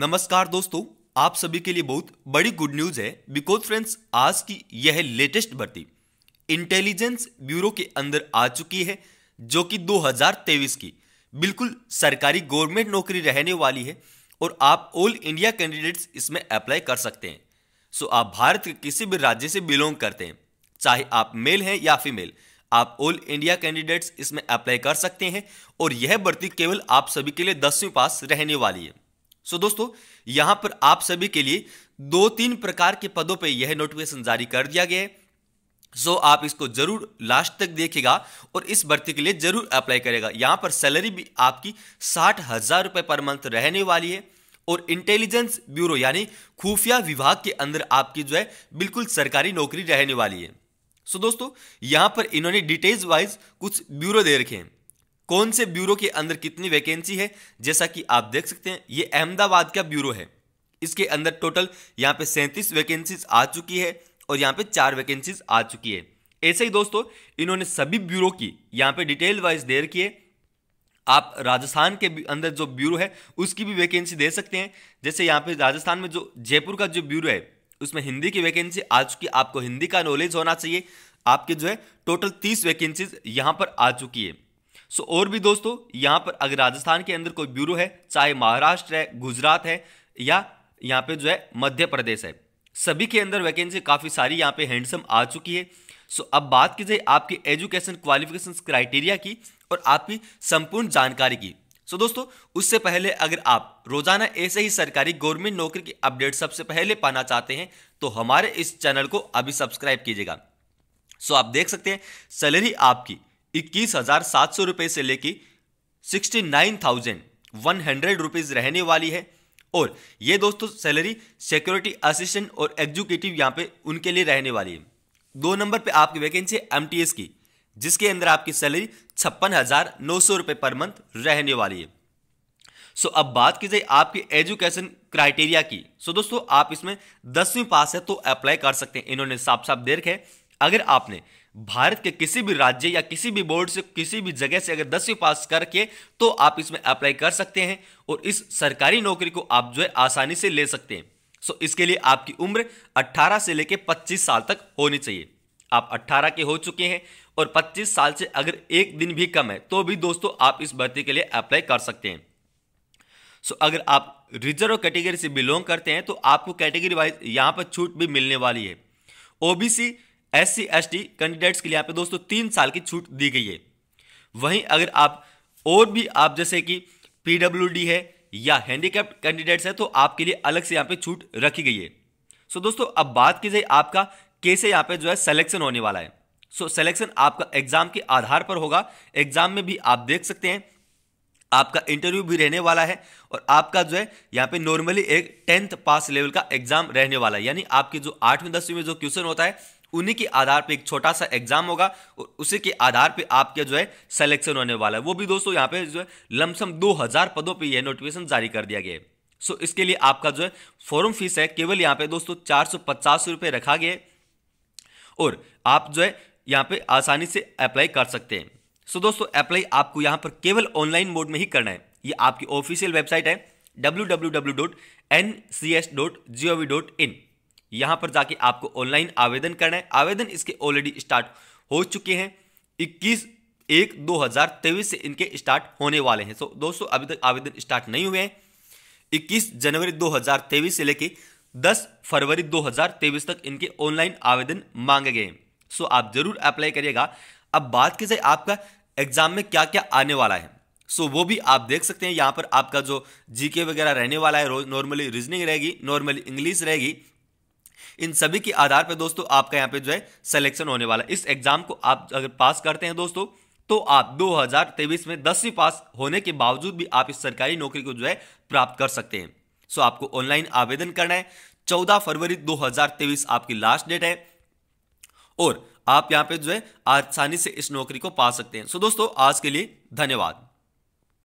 नमस्कार दोस्तों आप सभी के लिए बहुत बड़ी गुड न्यूज है बिकॉज फ्रेंड्स आज की यह लेटेस्ट भर्ती इंटेलिजेंस ब्यूरो के अंदर आ चुकी है जो कि 2023 की बिल्कुल सरकारी गवर्नमेंट नौकरी रहने वाली है और आप ऑल इंडिया कैंडिडेट्स इसमें अप्लाई कर सकते हैं सो आप भारत के किसी भी राज्य से बिलोंग करते हैं चाहे आप मेल हैं या फीमेल आप ऑल इंडिया कैंडिडेट्स इसमें अप्लाई कर सकते हैं और यह भर्ती केवल आप सभी के लिए दसवीं पास रहने वाली है सो so, दोस्तों यहां पर आप सभी के लिए दो तीन प्रकार के पदों पे यह नोटिफिकेशन जारी कर दिया गया है सो so, आप इसको जरूर लास्ट तक देखेगा और इस भर्ती के लिए जरूर अप्लाई करेगा यहां पर सैलरी भी आपकी साठ हजार रुपए पर मंथ रहने वाली है और इंटेलिजेंस ब्यूरो यानी खुफिया विभाग के अंदर आपकी जो है बिल्कुल सरकारी नौकरी रहने वाली है सो so, दोस्तों यहां पर इन्होंने डिटेल्स वाइज कुछ ब्यूरो दे रखे हैं कौन से ब्यूरो के अंदर कितनी वैकेंसी है जैसा कि आप देख सकते हैं ये अहमदाबाद का ब्यूरो है इसके अंदर टोटल यहाँ पे सैंतीस वैकेंसीज आ चुकी है और यहाँ पे चार वैकेंसीज आ चुकी है ऐसे ही दोस्तों इन्होंने सभी ब्यूरो की यहाँ पे डिटेल वाइज देर किए आप राजस्थान के अंदर जो ब्यूरो है उसकी भी वैकेंसी दे सकते हैं जैसे यहाँ पे राजस्थान में जो जयपुर का जो ब्यूरो है उसमें हिंदी की वैकेंसी आ चुकी आपको हिंदी का नॉलेज होना चाहिए आपके जो है टोटल तीस वैकेंसीज यहाँ पर आ चुकी है सो और भी दोस्तों यहाँ पर अगर राजस्थान के अंदर कोई ब्यूरो है चाहे महाराष्ट्र है गुजरात है या यहाँ पे जो है मध्य प्रदेश है सभी के अंदर वैकेंसी काफ़ी सारी यहाँ पे हैंडसम आ चुकी है सो अब बात की जाए आपकी एजुकेशन क्वालिफिकेशन क्राइटेरिया की और आपकी संपूर्ण जानकारी की सो so, दोस्तों उससे पहले अगर आप रोजाना ऐसे ही सरकारी गवर्नमेंट नौकरी की अपडेट सबसे पहले पाना चाहते हैं तो हमारे इस चैनल को अभी सब्सक्राइब कीजिएगा सो so, आप देख सकते हैं सैलरी आपकी इक्कीस हजार सात सौ रुपए से लेकर sixty nine thousand one hundred rupees रहने वाली है और ये दोस्तों सैलरी सिक्योरिटी असिस्टेंट और एग्जीक्यूटिव यहाँ पे उनके लिए रहने वाली है दो नंबर पे आपकी वैकेंसी टी एम की जिसके अंदर आपकी सैलरी छप्पन हज़ार नौ सौ रुपए पर मंथ रहने वाली है सो अब बात की जाए आपकी एजुकेशन क्राइटेरिया की सो दोस्तों आप इसमें दसवीं पास है तो अप्लाई कर सकते हैं इन्होंने साफ साफ देख है अगर आपने भारत के किसी भी राज्य या किसी भी बोर्ड से किसी भी जगह से अगर दसवीं पास करके तो आप इसमें अप्लाई कर सकते हैं और इस सरकारी नौकरी को आप जो है आसानी से ले सकते हैं सो इसके लिए आपकी उम्र 18 से लेकर 25 साल तक होनी चाहिए आप 18 के हो चुके हैं और 25 साल से अगर एक दिन भी कम है तो भी दोस्तों आप इस भर्ती के लिए अप्लाई कर सकते हैं सो so, अगर आप रिजर्व कैटेगरी से बिलोंग करते हैं तो आपको कैटेगरी वाइज यहां पर छूट भी मिलने वाली है OBC S C S T candidates के लिए यहाँ पे दोस्तों तीन साल की छूट दी गई है वहीं अगर आप और भी आप जैसे कि डी है या हैंडीकैप्ड कैंडिडेट्स है तो आपके लिए अलग से यहाँ पे छूट रखी गई है सो दोस्तों अब बात की जाए आपका कैसे यहाँ पे जो है सिलेक्शन होने वाला है सो सेलेक्शन सिलेक्शन आपका एग्जाम के आधार पर होगा एग्जाम में भी आप देख सकते हैं आपका इंटरव्यू भी रहने वाला है और आपका जो है यहाँ पे नॉर्मली एक टेंथ पास लेवल का एग्जाम रहने वाला है यानी आपके जो आठवीं दसवीं में जो क्वेश्चन होता है उन्हीं के आधार पे एक छोटा सा एग्जाम होगा और उसी के आधार पे आपके जो है सिलेक्शन होने वाला है वो भी दोस्तों यहाँ पे जो है लमसम 2000 पदों पे यह नोटिफिकेशन जारी कर दिया गया है सो इसके लिए आपका जो है फॉर्म फीस है केवल यहाँ पे दोस्तों चार सौ पचास रुपये रखा गया है और आप जो है यहाँ पे आसानी से अप्लाई कर सकते हैं सो दोस्तों अप्लाई आपको यहाँ पर केवल ऑनलाइन मोड में ही करना है ये आपकी ऑफिशियल वेबसाइट है W W W dot N C S dot G O V dot in यहां पर जाके आपको ऑनलाइन आवेदन करना है आवेदन इसके ऑलरेडी स्टार्ट हो चुके हैं 21 एक 2023 से इनके स्टार्ट होने वाले हैं सो so, दोस्तों अभी तक आवेदन स्टार्ट नहीं हुए हैं 21 जनवरी 2023 से लेके 10 फरवरी 2023 तक इनके ऑनलाइन आवेदन मांगे गए हैं सो so, आप जरूर अप्लाई करिएगा अब बात की जाए आपका एग्जाम में क्या क्या आने वाला है सो so, वो भी आप देख सकते हैं यहाँ पर आपका जो जीके वगैरह रहने वाला है नॉर्मली रीजनिंग रहेगी नॉर्मली इंग्लिश रहेगी इन सभी के आधार पर दोस्तों आपका यहाँ पे जो है सिलेक्शन होने वाला इस एग्जाम को आप अगर पास करते हैं दोस्तों तो आप 2023 में दसवीं पास होने के बावजूद भी आप इस सरकारी नौकरी को जो है प्राप्त कर सकते हैं सो आपको ऑनलाइन आवेदन करना है 14 फरवरी 2023 आपकी लास्ट डेट है और आप यहां पे जो है आसानी से इस नौकरी को पा सकते हैं सो दोस्तों आज के लिए धन्यवाद